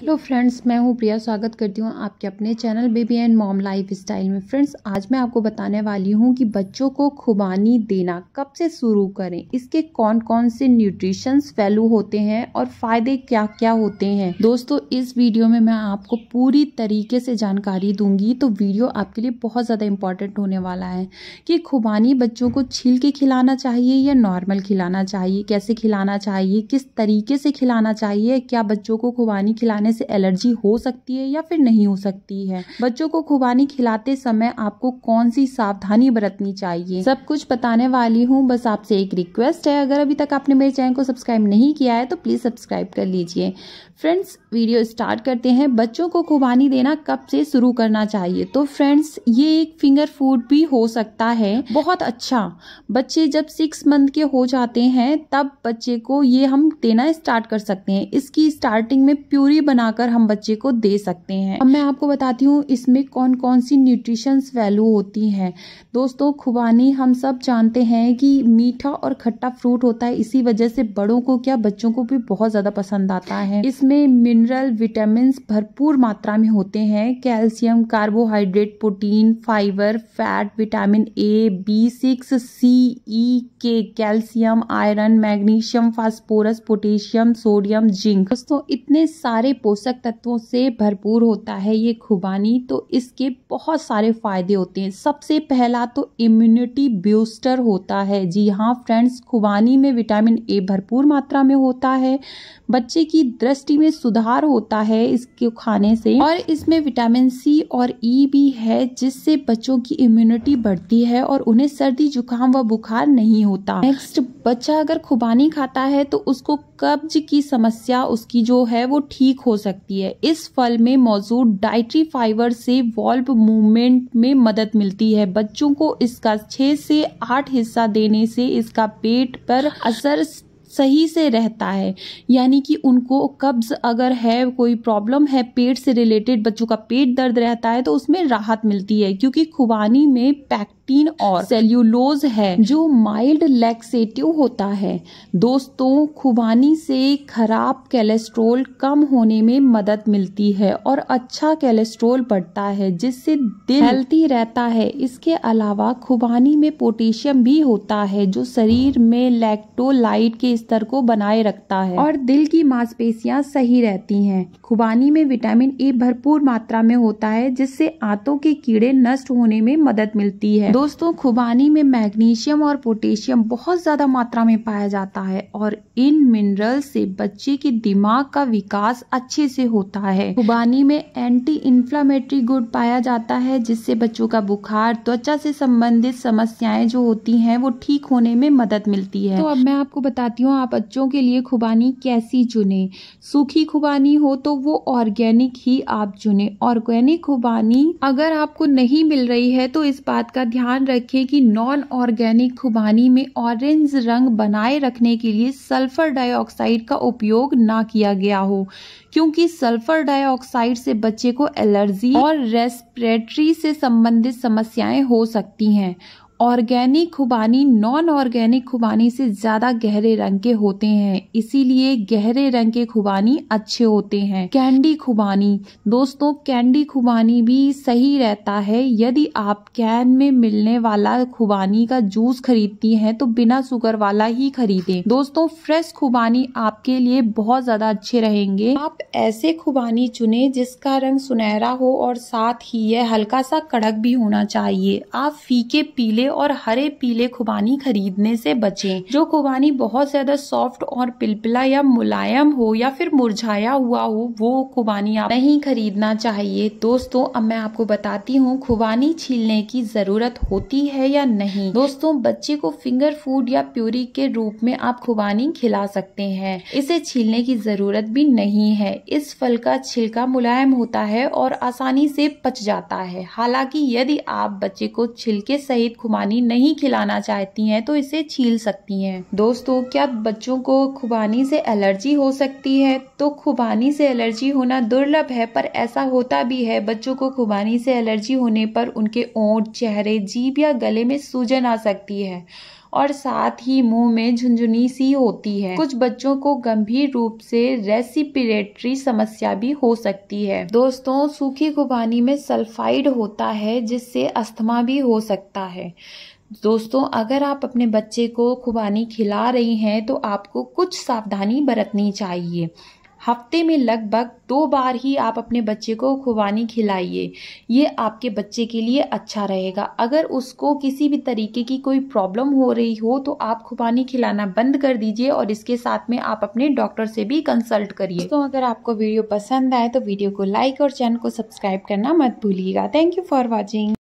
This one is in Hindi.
हेलो फ्रेंड्स मैं हूं प्रिया स्वागत करती हूं आपके अपने channel baby and mom lifestyle में फ्रेंड्स आज मैं आपको बताने वाली हूं कि बच्चों को खुबानी देना कब से शुरू करें इसके कौन कौन से न्यूट्रिशंस वैल्यू होते हैं और फायदे क्या क्या होते हैं दोस्तों इस वीडियो में मैं आपको पूरी तरीके से जानकारी दूंगी तो वीडियो आपके लिए बहुत ज़्यादा इंपॉर्टेंट होने वाला है कि खुबानी बच्चों को छील के खिलाना चाहिए या नॉर्मल खिलाना चाहिए कैसे खिलाना चाहिए किस तरीके से खिलाना चाहिए क्या बच्चों को खुबानी खिलानी खाने से एलर्जी हो सकती है या फिर नहीं हो सकती है बच्चों को खुबानी खिलाते समय आपको कौन सी सावधानी बरतनी चाहिए सब कुछ बताने वाली हूँ बस आपसे एक रिक्वेस्ट है अगर अभी तक आपने मेरे चैनल को सब्सक्राइब नहीं किया है तो प्लीज़ सब्सक्राइब कर लीजिए फ्रेंड्स वीडियो स्टार्ट करते हैं बच्चों को खुबानी देना कब से शुरू करना चाहिए तो फ्रेंड्स ये एक फिंगर फूड भी हो सकता है बहुत अच्छा बच्चे जब सिक्स मंथ के हो जाते हैं तब बच्चे को ये हम देना स्टार्ट कर सकते हैं इसकी स्टार्टिंग में प्यूरी बन बनाकर हम बच्चे को दे सकते हैं अब मैं आपको बताती हूँ इसमें कौन कौन सी न्यूट्रिशंस वैल्यू होती हैं दोस्तों खुबानी हम सब जानते हैं कि मीठा और खट्टा फ्रूट होता है इसी वजह से बड़ों को क्या बच्चों को भी बहुत ज़्यादा पसंद आता है इसमें मिनरल विटामिन भरपूर मात्रा में होते हैं calcium carbohydrate protein fibre fat vitamin A B six C E K calcium iron magnesium phosphorus potassium sodium zinc दोस्तों इतने सारे पोषक तत्वों से भरपूर होता है ये खुबानी तो इसके बहुत सारे फ़ायदे होते हैं सबसे पहला तो इम्यूनिटी ब्यूस्टर होता है जी हाँ फ्रेंड्स खुबानी में विटामिन ए भरपूर मात्रा में होता है बच्चे की दृष्टि में सुधार होता है इसके खाने से और इसमें विटामिन सी और ई e भी है जिससे बच्चों की इम्यूनिटी बढ़ती है और उन्हें सर्दी जुकाम व बुखार नहीं होता नेक्स्ट बच्चा अगर खुबानी खाता है तो उसको कब्ज की समस्या उसकी जो है वो ठीक हो सकती है इस फल में मौजूद डाइट्री फाइबर से वॉल्व मूवमेंट में मदद मिलती है बच्चों को इसका छह से आठ हिस्सा देने से इसका पेट पर असर सही से रहता है यानी कि उनको कब्ज़ अगर है कोई प्रॉब्लम है पेट से रिलेटेड बच्चों का पेट दर्द रहता है तो उसमें राहत मिलती है क्योंकि खुबानी में पैक्टीन और सेल्यूलोज है जो माइल्ड लैक्सेटिव होता है दोस्तों खुबानी से खराब कैलेस्ट्रोल कम होने में मदद मिलती है और अच्छा कैलेस्ट्रोल बढ़ता है जिससे दिल हेल्थी रहता है इसके अलावा खुबानी में पोटेशियम भी होता है जो शरीर में लैक्टोलाइट के स्तर को बनाए रखता है और दिल की मांसपेशियां सही रहती हैं खुबानी में विटामिन ए भरपूर मात्रा में होता है जिससे आंतों के कीड़े नष्ट होने में मदद मिलती है दोस्तों खुबानी में मैग्नीशियम और पोटेशियम बहुत ज्यादा मात्रा में पाया जाता है और इन मिनरल से बच्चे के दिमाग का विकास अच्छे से होता है खुबानी में एंटी इन्फ्लामेटरी गुड पाया जाता है जिससे बच्चों का बुखार त्वचा से संबंधित समस्याएं जो होती हैं वो ठीक होने में मदद मिलती है तो अब मैं आपको बताती हूँ आप बच्चों के लिए खुबानी कैसी चुने सूखी खुबानी हो तो वो ऑर्गेनिक ही आप चुने ऑर्गेनिक खुबानी अगर आपको नहीं मिल रही है तो इस बात का ध्यान रखें कि नॉन ऑर्गेनिक खुबानी में ऑरेंज रंग बनाए रखने के लिए सल्फर डाइऑक्साइड का उपयोग ना किया गया हो क्योंकि सल्फर डाइऑक्साइड से बच्चे को एलर्जी और रेस्पिरेटरी से संबंधित समस्याएं हो सकती हैं ऑर्गेनिक खुबानी नॉन ऑर्गेनिक खुबानी से ज़्यादा गहरे रंग के होते हैं इसीलिए गहरे रंग के खुबानी अच्छे होते हैं कैंडी खुबानी दोस्तों कैंडी खुबानी भी सही रहता है यदि आप कैन में मिलने वाला खुबानी का जूस खरीदती हैं तो बिना शुगर वाला ही खरीदें दोस्तों फ्रेश खुबानी आपके लिए बहुत ज़्यादा अच्छे रहेंगे आप ऐसे खुबानी चुने जिसका रंग सुनहरा हो और साथ ही यह हल्का सा कड़क भी होना चाहिए आप फीके पीले लीजिए और हरे पीले खुबानी खरीदने से बचें जो खुबानी बहुत ज्यादा सॉफ्ट और पिलपिला या मुलायम हो या फिर मुरझाया हुआ हो वो खुबानी आप नहीं खरीदना चाहिए दोस्तों अब मैं आपको बताती हूँ खुबानी छीलने की जरूरत होती है या नहीं दोस्तों बच्चे को फिंगर फूड या प्यूरी के रूप में आप खुबानी खिला सकते हैं इसे छीलने की जरूरत भी नहीं है इस फल का छिलका मुलायम होता है और आसानी से पच जाता है हालांकि यदि आप बच्चे को छिलके सहित खुबानी खुबानी नहीं खिलाना चाहती हैं तो इसे छील सकती हैं दोस्तों क्या बच्चों को खुबानी से एलर्जी हो सकती है तो खुबानी से एलर्जी होना दुर्लभ है पर ऐसा होता भी है बच्चों को खुबानी से एलर्जी होने पर उनके ओंठ चेहरे जीभ या गले में सूजन आ सकती है और साथ ही मुंह में झुंझुनी सी होती है कुछ बच्चों को गंभीर रूप से रेसिपिरेटरी समस्या भी हो सकती है दोस्तों सूखी खुबानी में सल्फाइड होता है जिससे अस्थमा भी हो सकता है दोस्तों अगर आप अपने बच्चे को खुबानी खिला रही हैं तो आपको कुछ सावधानी बरतनी चाहिए हफ्ते में लगभग दो बार ही आप अपने बच्चे को खुबानी खिलाइए ये आपके बच्चे के लिए अच्छा रहेगा अगर उसको किसी भी तरीके की कोई प्रॉब्लम हो रही हो तो आप खुबानी खिलाना बंद कर दीजिए और इसके साथ में आप अपने डॉक्टर से भी कंसल्ट करिए तो अगर आपको वीडियो पसंद आए तो वीडियो को लाइक और चैनल को सब्सक्राइब करना मत भूलिएगा थैंक यू फॉर वॉचिंग